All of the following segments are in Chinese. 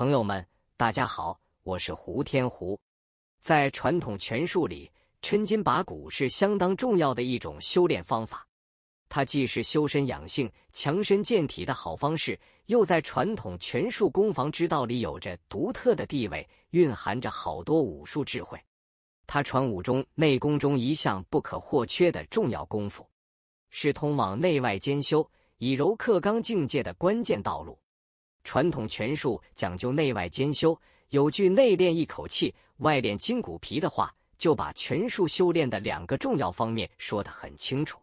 朋友们，大家好，我是胡天胡。在传统拳术里，抻筋拔骨是相当重要的一种修炼方法。它既是修身养性、强身健体的好方式，又在传统拳术攻防之道里有着独特的地位，蕴含着好多武术智慧。它传武中内功中一项不可或缺的重要功夫，是通往内外兼修、以柔克刚境界的关键道路。传统拳术讲究内外兼修，有句“内练一口气，外练筋骨皮”的话，就把拳术修炼的两个重要方面说得很清楚。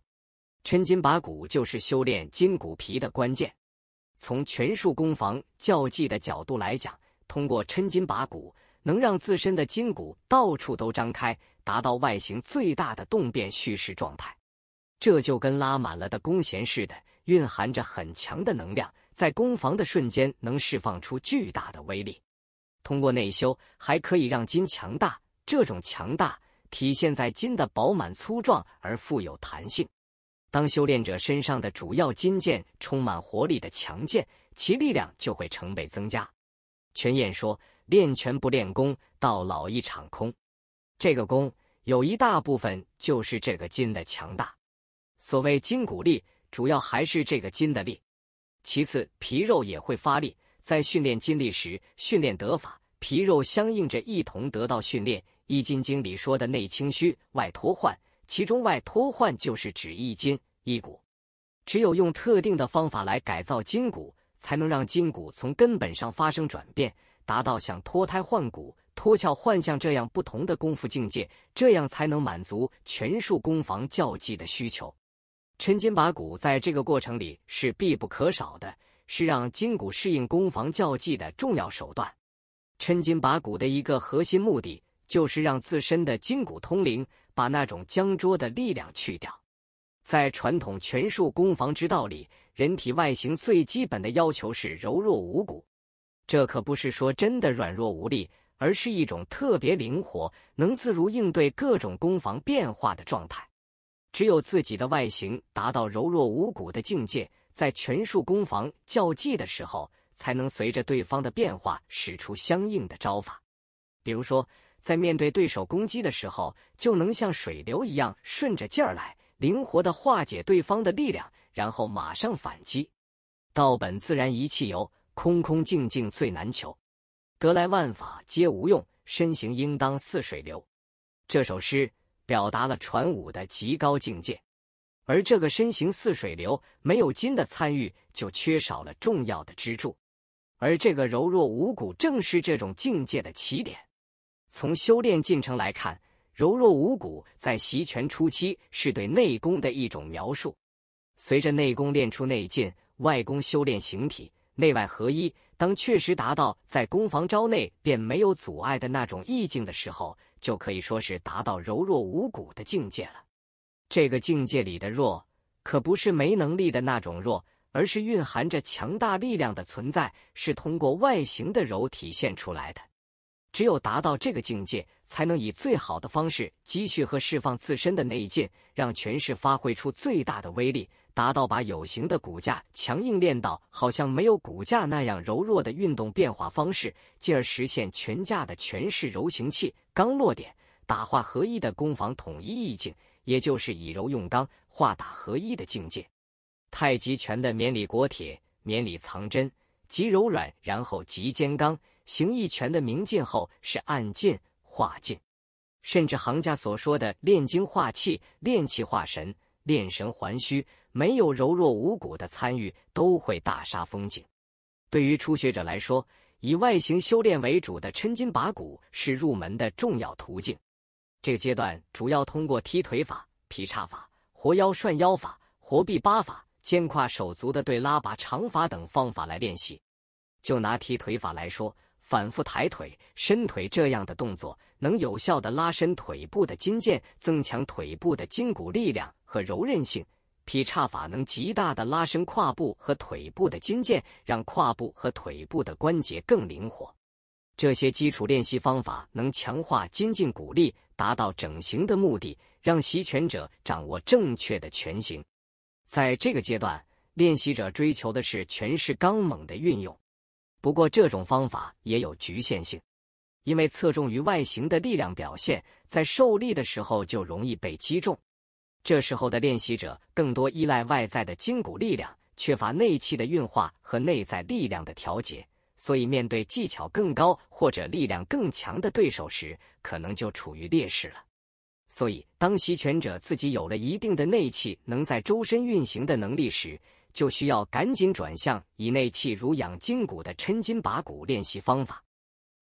抻筋拔骨就是修炼筋骨皮的关键。从拳术攻防较技的角度来讲，通过抻筋拔骨，能让自身的筋骨到处都张开，达到外形最大的动变蓄势状态。这就跟拉满了的弓弦似的，蕴含着很强的能量。在攻防的瞬间能释放出巨大的威力。通过内修，还可以让筋强大。这种强大体现在筋的饱满、粗壮而富有弹性。当修炼者身上的主要筋腱充满活力的强健，其力量就会成倍增加。全燕说：“练拳不练功，到老一场空。”这个功有一大部分就是这个筋的强大。所谓筋骨力，主要还是这个筋的力。其次，皮肉也会发力。在训练筋力时，训练得法，皮肉相应着一同得到训练。易筋经里说的“内清虚，外脱换”，其中“外脱换”就是指易筋一骨。只有用特定的方法来改造筋骨，才能让筋骨从根本上发生转变，达到像脱胎换骨、脱壳换相这样不同的功夫境界，这样才能满足拳术攻防教技的需求。抻筋拔骨在这个过程里是必不可少的，是让筋骨适应攻防较技的重要手段。抻筋拔骨的一个核心目的，就是让自身的筋骨通灵，把那种僵拙的力量去掉。在传统拳术攻防之道里，人体外形最基本的要求是柔弱无骨。这可不是说真的软弱无力，而是一种特别灵活，能自如应对各种攻防变化的状态。只有自己的外形达到柔弱无骨的境界，在拳术攻防较技的时候，才能随着对方的变化，使出相应的招法。比如说，在面对对手攻击的时候，就能像水流一样顺着劲儿来，灵活的化解对方的力量，然后马上反击。道本自然一气游，空空静静最难求，得来万法皆无用，身形应当似水流。这首诗。表达了传武的极高境界，而这个身形似水流，没有筋的参与，就缺少了重要的支柱。而这个柔弱无骨，正是这种境界的起点。从修炼进程来看，柔弱无骨在习拳初期是对内功的一种描述。随着内功练出内劲，外功修炼形体，内外合一。当确实达到在攻防招内便没有阻碍的那种意境的时候。就可以说是达到柔弱无骨的境界了。这个境界里的弱，可不是没能力的那种弱，而是蕴含着强大力量的存在，是通过外形的柔体现出来的。只有达到这个境界，才能以最好的方式积蓄和释放自身的内劲，让权势发挥出最大的威力。达到把有形的骨架强硬练到好像没有骨架那样柔弱的运动变化方式，进而实现全架的全是柔形器，刚落点打化合一的攻防统一意境，也就是以柔用刚，化打合一的境界。太极拳的绵里裹铁，绵里藏针，极柔软然后极坚刚。形意拳的明劲后是暗劲、化劲，甚至行家所说的炼精化气、炼气化神、炼神还虚。没有柔弱无骨的参与，都会大煞风景。对于初学者来说，以外形修炼为主的抻筋拔骨是入门的重要途径。这个阶段主要通过踢腿法、劈叉法、活腰涮腰法、活臂八法、肩胯手足的对拉拔长法等方法来练习。就拿踢腿法来说，反复抬腿、伸腿这样的动作，能有效的拉伸腿部的筋腱，增强腿部的筋骨力量和柔韧性。劈叉法能极大的拉伸胯部和腿部的筋腱，让胯部和腿部的关节更灵活。这些基础练习方法能强化筋腱骨力，达到整形的目的，让习拳者掌握正确的拳型。在这个阶段，练习者追求的是拳势刚猛的运用。不过，这种方法也有局限性，因为侧重于外形的力量表现，在受力的时候就容易被击中。这时候的练习者更多依赖外在的筋骨力量，缺乏内气的运化和内在力量的调节，所以面对技巧更高或者力量更强的对手时，可能就处于劣势了。所以，当习拳者自己有了一定的内气能在周身运行的能力时，就需要赶紧转向以内气如养筋骨的抻筋拔骨练习方法。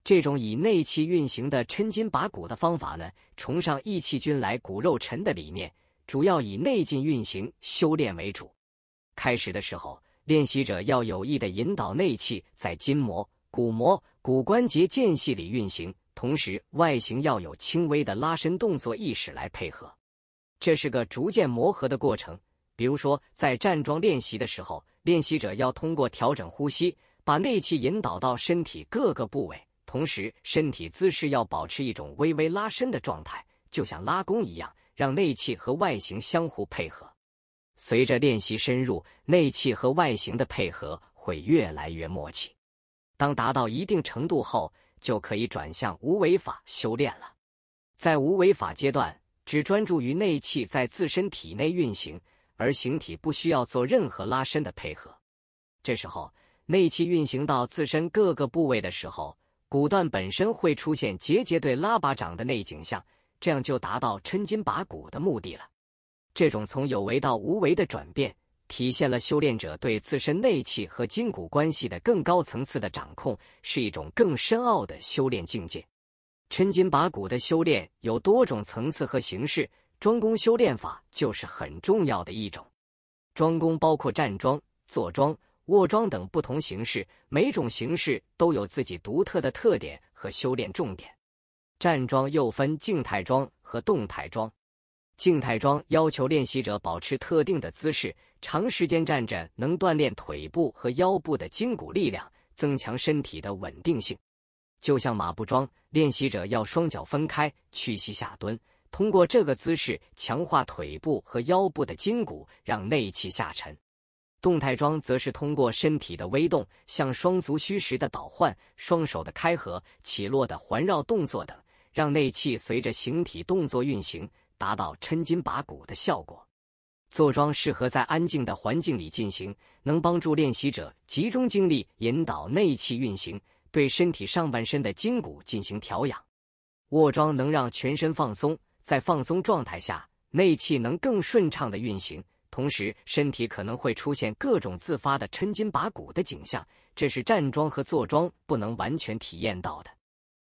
这种以内气运行的抻筋拔骨的方法呢，崇尚“益气君来骨肉臣”的理念。主要以内劲运行、修炼为主。开始的时候，练习者要有意的引导内气在筋膜、骨膜、骨关节间隙里运行，同时外形要有轻微的拉伸动作意识来配合。这是个逐渐磨合的过程。比如说，在站桩练习的时候，练习者要通过调整呼吸，把内气引导到身体各个部位，同时身体姿势要保持一种微微拉伸的状态，就像拉弓一样。让内气和外形相互配合，随着练习深入，内气和外形的配合会越来越默契。当达到一定程度后，就可以转向无为法修炼了。在无为法阶段，只专注于内气在自身体内运行，而形体不需要做任何拉伸的配合。这时候，内气运行到自身各个部位的时候，骨段本身会出现节节对拉巴掌的内景象。这样就达到抻筋拔骨的目的了。这种从有为到无为的转变，体现了修炼者对自身内气和筋骨关系的更高层次的掌控，是一种更深奥的修炼境界。抻筋拔骨的修炼有多种层次和形式，庄功修炼法就是很重要的一种。庄功包括站桩、坐桩、卧桩等不同形式，每种形式都有自己独特的特点和修炼重点。站桩又分静态桩和动态桩。静态桩要求练习者保持特定的姿势，长时间站着，能锻炼腿部和腰部的筋骨力量，增强身体的稳定性。就像马步桩，练习者要双脚分开，屈膝下蹲，通过这个姿势强化腿部和腰部的筋骨，让内气下沉。动态桩则是通过身体的微动，像双足虚实的倒换、双手的开合、起落的环绕动作等。让内气随着形体动作运行，达到抻筋拔骨的效果。坐桩适合在安静的环境里进行，能帮助练习者集中精力，引导内气运行，对身体上半身的筋骨进行调养。卧桩能让全身放松，在放松状态下，内气能更顺畅的运行，同时身体可能会出现各种自发的抻筋拔骨的景象，这是站桩和坐桩不能完全体验到的。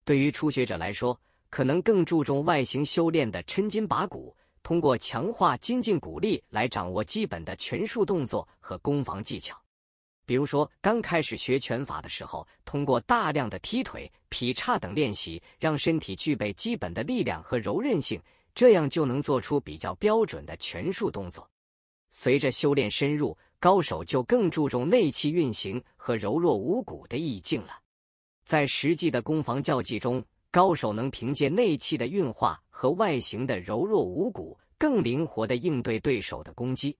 对于初学者来说，可能更注重外形修炼的抻筋拔骨，通过强化筋劲骨力来掌握基本的拳术动作和攻防技巧。比如说，刚开始学拳法的时候，通过大量的踢腿、劈叉等练习，让身体具备基本的力量和柔韧性，这样就能做出比较标准的拳术动作。随着修炼深入，高手就更注重内气运行和柔弱无骨的意境了。在实际的攻防教技中。高手能凭借内气的运化和外形的柔弱无骨，更灵活地应对对手的攻击。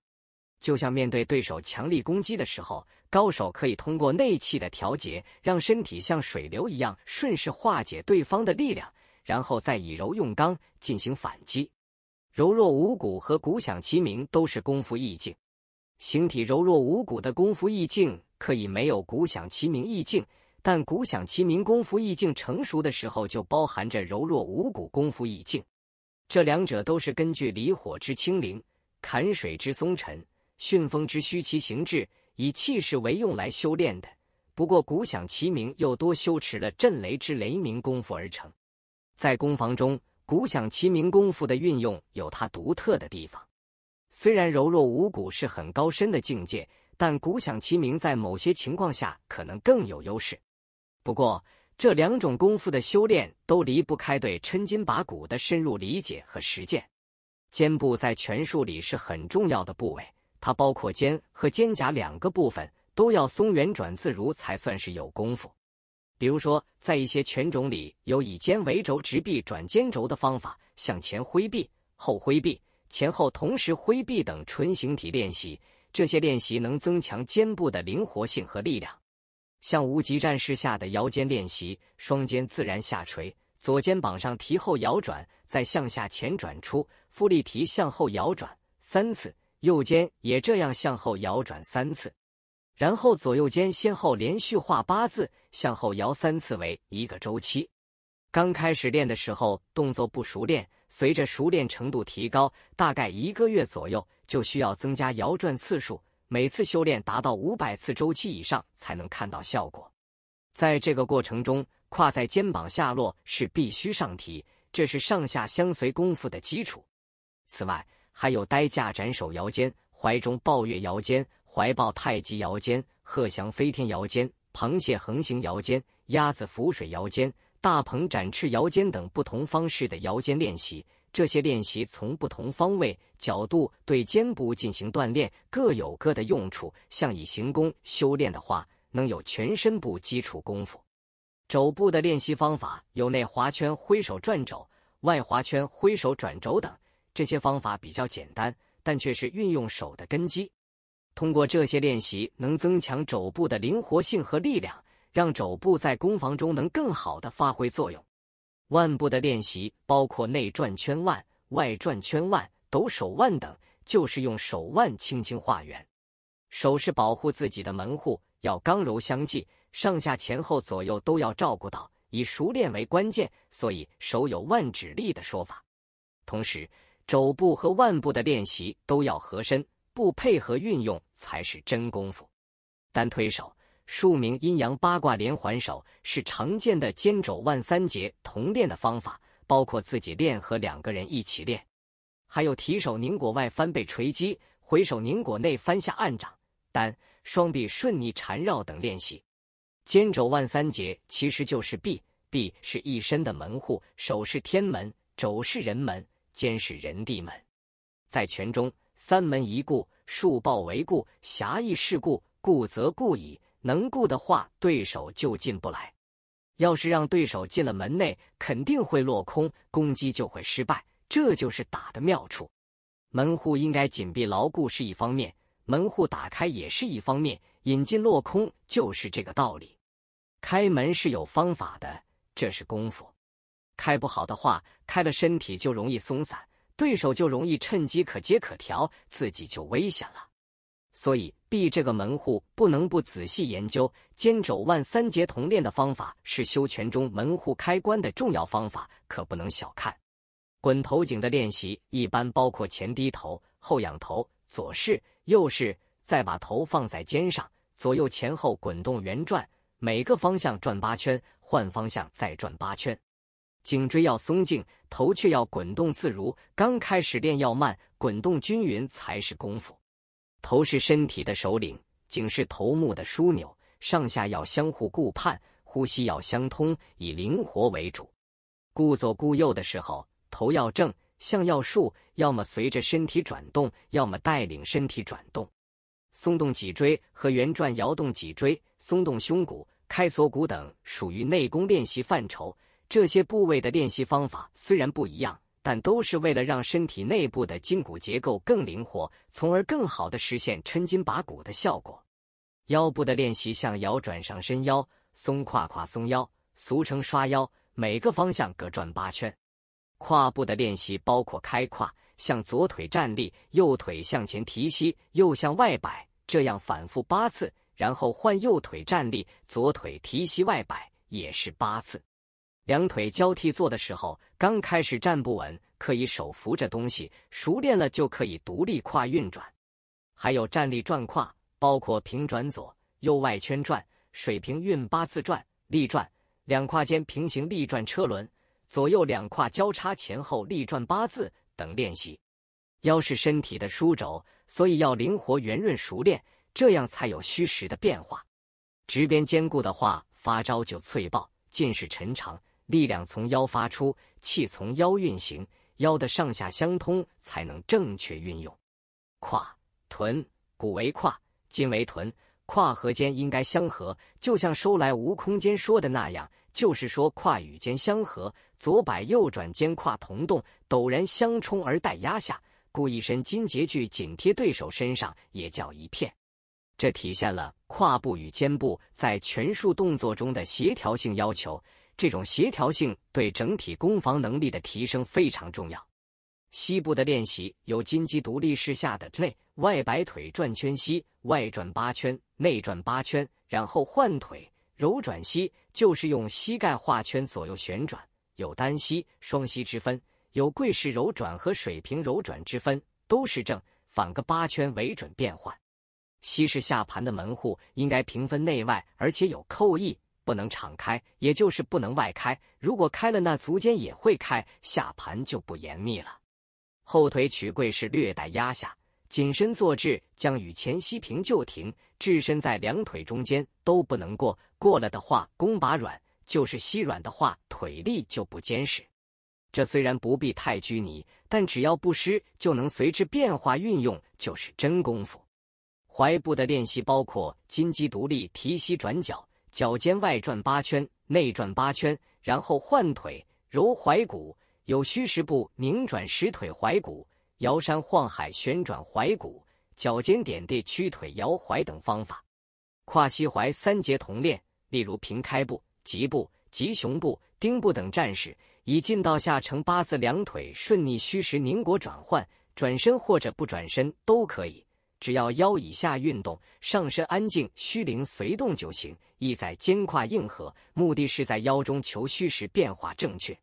就像面对对手强力攻击的时候，高手可以通过内气的调节，让身体像水流一样顺势化解对方的力量，然后再以柔用刚进行反击。柔弱无骨和骨响齐鸣都是功夫意境。形体柔弱无骨的功夫意境，可以没有骨响齐鸣意境。但鼓响其鸣功夫意境成熟的时候，就包含着柔弱五谷功夫意境。这两者都是根据离火之清灵、坎水之松沉、巽风之虚其形制，以气势为用来修炼的。不过，鼓响其鸣又多修持了震雷之雷鸣功夫而成。在攻防中，鼓响其鸣功夫的运用有它独特的地方。虽然柔弱五谷是很高深的境界，但鼓响其鸣在某些情况下可能更有优势。不过，这两种功夫的修炼都离不开对抻筋拔骨的深入理解和实践。肩部在拳术里是很重要的部位，它包括肩和肩胛两个部分，都要松圆转自如才算是有功夫。比如说，在一些拳种里，有以肩为轴直臂转肩轴的方法，向前挥臂、后挥臂、前后同时挥臂等纯形体练习，这些练习能增强肩部的灵活性和力量。像无极战士下的摇肩练习，双肩自然下垂，左肩膀上提后摇转，再向下前转出，腹力提向后摇转三次，右肩也这样向后摇转三次，然后左右肩先后连续画八字，向后摇三次为一个周期。刚开始练的时候动作不熟练，随着熟练程度提高，大概一个月左右就需要增加摇转次数。每次修炼达到五百次周期以上才能看到效果。在这个过程中，跨在肩膀下落是必须上提，这是上下相随功夫的基础。此外，还有呆架斩首摇肩、怀中抱月摇肩、怀抱太极摇肩、鹤翔飞天摇肩、螃蟹横行摇肩、鸭子浮水摇肩、大鹏展翅摇肩等不同方式的摇肩练习。这些练习从不同方位、角度对肩部进行锻炼，各有各的用处。像以行功修炼的话，能有全身部基础功夫。肘部的练习方法有内划圈、挥手转肘、外划圈、挥手转肘等。这些方法比较简单，但却是运用手的根基。通过这些练习，能增强肘部的灵活性和力量，让肘部在攻防中能更好的发挥作用。腕部的练习包括内转圈腕、外转圈腕、抖手腕等，就是用手腕轻轻画圆。手是保护自己的门户，要刚柔相济，上下前后左右都要照顾到，以熟练为关键。所以手有“腕指力”的说法。同时，肘部和腕部的练习都要合身，不配合运用才是真功夫。单推手。数名阴阳八卦连环手是常见的肩肘腕三节同练的方法，包括自己练和两个人一起练，还有提手拧裹外翻背锤击、回手拧裹内翻下按掌、单双臂顺逆缠绕等练习。肩肘腕三节其实就是臂，臂是一身的门户，手是天门，肘是人门，肩是人地门。在拳中，三门一固，束抱为固，狭义是固，固则固矣。能顾的话，对手就进不来；要是让对手进了门内，肯定会落空，攻击就会失败。这就是打的妙处。门户应该紧闭牢固是一方面，门户打开也是一方面，引进落空就是这个道理。开门是有方法的，这是功夫。开不好的话，开了身体就容易松散，对手就容易趁机可接可调，自己就危险了。所以。闭这个门户不能不仔细研究，肩肘腕三节同练的方法是修拳中门户开关的重要方法，可不能小看。滚头颈的练习一般包括前低头、后仰头、左视、右视，再把头放在肩上，左右前后滚动圆转，每个方向转八圈，换方向再转八圈。颈椎要松静，头却要滚动自如。刚开始练要慢，滚动均匀才是功夫。头是身体的首领，颈是头目的枢纽，上下要相互顾盼，呼吸要相通，以灵活为主。顾左顾右的时候，头要正，向要竖，要么随着身体转动，要么带领身体转动。松动脊椎和圆转摇动脊椎，松动胸骨、开锁骨等，属于内功练习范畴。这些部位的练习方法虽然不一样。但都是为了让身体内部的筋骨结构更灵活，从而更好的实现抻筋拔骨的效果。腰部的练习像摇转上身、腰松胯、胯松腰，俗称刷腰，每个方向各转八圈。胯部的练习包括开胯，向左腿站立，右腿向前提膝，右向外摆，这样反复八次，然后换右腿站立，左腿提膝外摆，也是八次。两腿交替坐的时候，刚开始站不稳，可以手扶着东西；熟练了就可以独立跨运转。还有站立转胯，包括平转左、右外圈转、水平运八字转、立转、两胯间平行立转车轮、左右两胯交叉前后立转八字等练习。腰是身体的枢轴，所以要灵活圆润、熟练，这样才有虚实的变化。直边坚固的话，发招就脆爆，尽是陈长。力量从腰发出，气从腰运行，腰的上下相通，才能正确运用。胯、臀、骨为胯，筋为臀，胯和肩应该相合，就像收来无空间说的那样，就是说胯与肩相合，左摆右转，肩胯同动，陡然相冲而带压下，故一身筋节聚紧贴对手身上，也叫一片。这体现了胯部与肩部在拳术动作中的协调性要求。这种协调性对整体攻防能力的提升非常重要。膝部的练习有金鸡独立式下的内外摆腿转圈膝，外转八圈，内转八圈，然后换腿柔转膝，就是用膝盖画圈左右旋转，有单膝、双膝之分，有跪式柔转和水平柔转之分，都是正反个八圈为准变换。西式下盘的门户应该平分内外，而且有扣翼、不能敞开，也就是不能外开。如果开了，那足尖也会开，下盘就不严密了。后腿曲跪式略带压下，紧身坐置，将与前膝平就停，置身在两腿中间都不能过。过了的话，弓把软，就是膝软的话，腿力就不坚实。这虽然不必太拘泥，但只要不失，就能随之变化运用，就是真功夫。踝部的练习包括金鸡独立、提膝转脚。脚尖外转八圈，内转八圈，然后换腿揉踝骨。有虚实步、拧转实腿踝骨、摇山晃海旋转踝骨、脚尖点地屈腿摇踝等方法。胯膝踝三节同练，例如平开步、棘步、棘熊步、丁步等战士，以进到下成八字，两腿顺逆虚实拧果转换，转身或者不转身都可以。只要腰以下运动，上身安静虚灵随动就行，意在肩胯应核，目的是在腰中求虚实变化正确。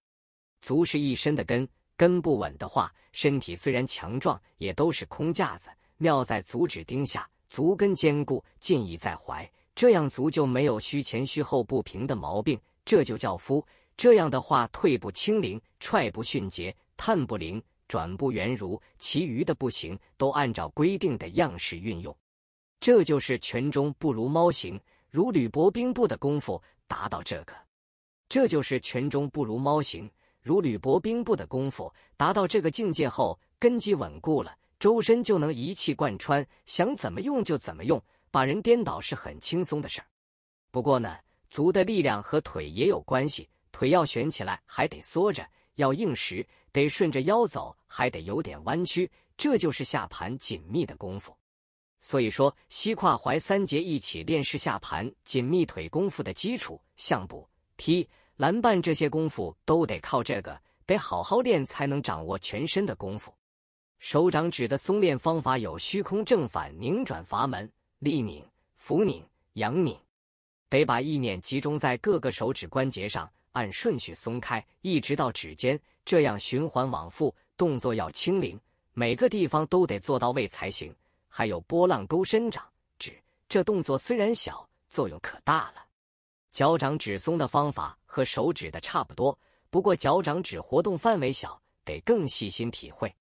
足是一身的根，根不稳的话，身体虽然强壮，也都是空架子。妙在足趾钉下，足跟坚固，劲意在怀，这样足就没有虚前虚后不平的毛病，这就叫夫。这样的话，退不轻灵，踹不迅捷，探不灵。转不圆如，其余的不行，都按照规定的样式运用。这就是拳中不如猫行，如履薄冰步的功夫达到这个。这就是拳中不如猫行，如履薄冰步的功夫达到这个境界后，根基稳固了，周身就能一气贯穿，想怎么用就怎么用，把人颠倒是很轻松的事儿。不过呢，足的力量和腿也有关系，腿要悬起来，还得缩着，要硬实。得顺着腰走，还得有点弯曲，这就是下盘紧密的功夫。所以说，膝胯踝三节一起练是下盘紧密腿功夫的基础。相步、踢、拦绊这些功夫都得靠这个，得好好练才能掌握全身的功夫。手掌指的松练方法有虚空正反拧转阀门、力拧、俯拧、仰拧，得把意念集中在各个手指关节上。按顺序松开，一直到指尖，这样循环往复，动作要轻灵，每个地方都得做到位才行。还有波浪勾伸掌指，这动作虽然小，作用可大了。脚掌指松的方法和手指的差不多，不过脚掌指活动范围小，得更细心体会。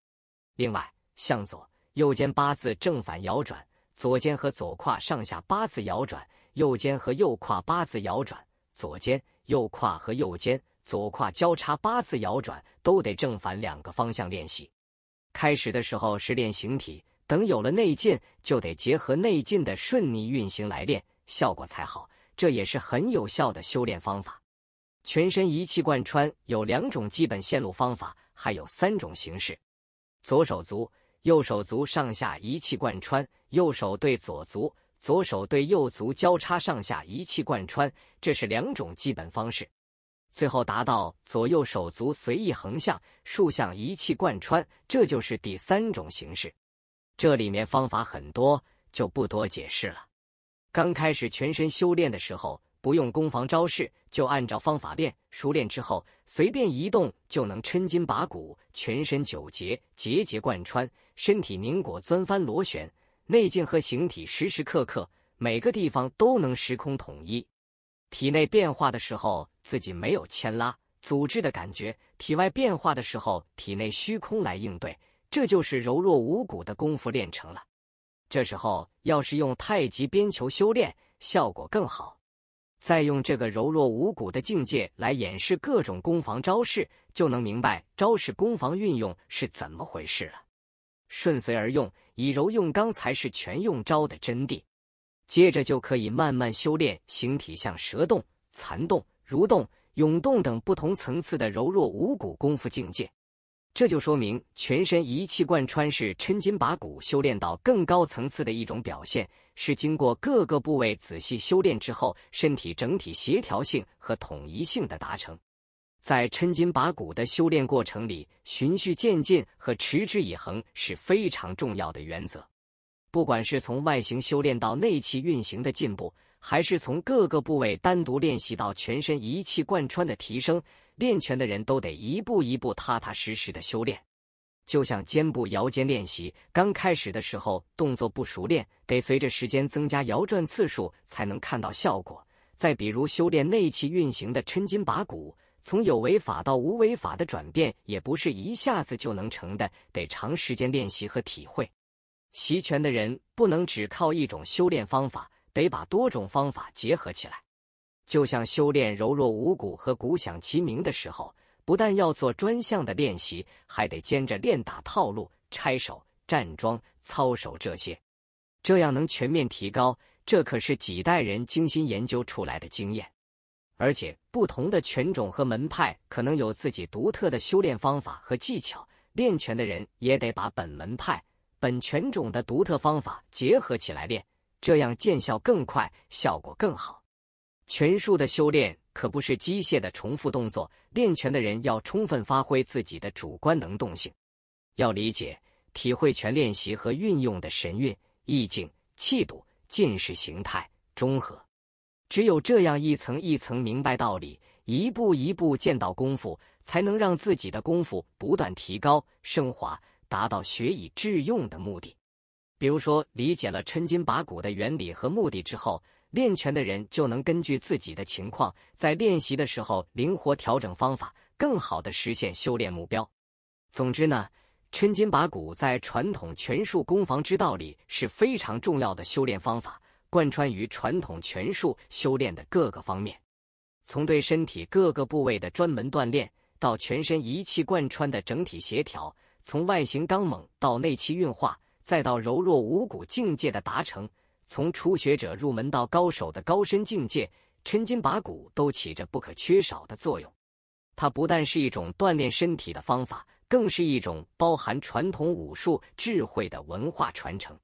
另外，向左，右肩八字正反摇转，左肩和左胯上下八字摇转，右肩和右胯八字摇转，左肩。右胯和右肩，左胯交叉八字摇转，都得正反两个方向练习。开始的时候是练形体，等有了内劲，就得结合内劲的顺逆运行来练，效果才好。这也是很有效的修炼方法。全身一气贯穿有两种基本线路方法，还有三种形式：左手足、右手足上下一气贯穿，右手对左足。左手对右足交叉，上下一气贯穿，这是两种基本方式。最后达到左右手足随意横向、竖向一气贯穿，这就是第三种形式。这里面方法很多，就不多解释了。刚开始全身修炼的时候，不用攻防招式，就按照方法练。熟练之后，随便一动就能抻筋拔骨，全身九节节节贯穿，身体凝裹、钻翻、螺旋。内劲和形体时时刻刻每个地方都能时空统一，体内变化的时候自己没有牵拉组织的感觉，体外变化的时候体内虚空来应对，这就是柔弱无骨的功夫练成了。这时候要是用太极边球修炼，效果更好。再用这个柔弱无骨的境界来演示各种攻防招式，就能明白招式攻防运用是怎么回事了。顺随而用。以柔用刚才是全用招的真谛，接着就可以慢慢修炼形体像蛇动、蚕动、蠕动、涌动等不同层次的柔弱无骨功夫境界。这就说明全身一气贯穿是抻筋拔骨修炼到更高层次的一种表现，是经过各个部位仔细修炼之后，身体整体协调性和统一性的达成。在抻筋拔骨的修炼过程里，循序渐进和持之以恒是非常重要的原则。不管是从外形修炼到内气运行的进步，还是从各个部位单独练习到全身一气贯穿的提升，练拳的人都得一步一步踏踏实实的修炼。就像肩部摇肩练习，刚开始的时候动作不熟练，得随着时间增加摇转次数才能看到效果。再比如修炼内气运行的抻筋拔骨。从有为法到无为法的转变，也不是一下子就能成的，得长时间练习和体会。习拳的人不能只靠一种修炼方法，得把多种方法结合起来。就像修炼柔弱无骨和骨响齐鸣的时候，不但要做专项的练习，还得兼着练打套路、拆手、站桩、操手这些，这样能全面提高。这可是几代人精心研究出来的经验。而且，不同的拳种和门派可能有自己独特的修炼方法和技巧。练拳的人也得把本门派、本拳种的独特方法结合起来练，这样见效更快，效果更好。拳术的修炼可不是机械的重复动作，练拳的人要充分发挥自己的主观能动性，要理解、体会拳练习和运用的神韵、意境、气度、劲势、形态、中和。只有这样一层一层明白道理，一步一步见到功夫，才能让自己的功夫不断提高、升华，达到学以致用的目的。比如说，理解了抻筋拔骨的原理和目的之后，练拳的人就能根据自己的情况，在练习的时候灵活调整方法，更好的实现修炼目标。总之呢，抻筋拔骨在传统拳术攻防之道里是非常重要的修炼方法。贯穿于传统拳术修炼的各个方面，从对身体各个部位的专门锻炼，到全身一气贯穿的整体协调；从外形刚猛到内气运化，再到柔弱无骨境界的达成；从初学者入门到高手的高深境界，抻筋拔骨都起着不可缺少的作用。它不但是一种锻炼身体的方法，更是一种包含传统武术智慧的文化传承。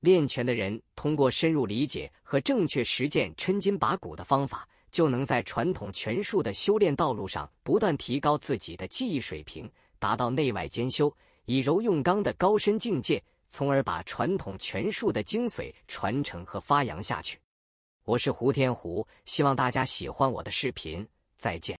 练拳的人通过深入理解和正确实践抻筋拔骨的方法，就能在传统拳术的修炼道路上不断提高自己的技艺水平，达到内外兼修、以柔用刚的高深境界，从而把传统拳术的精髓传承和发扬下去。我是胡天胡，希望大家喜欢我的视频，再见。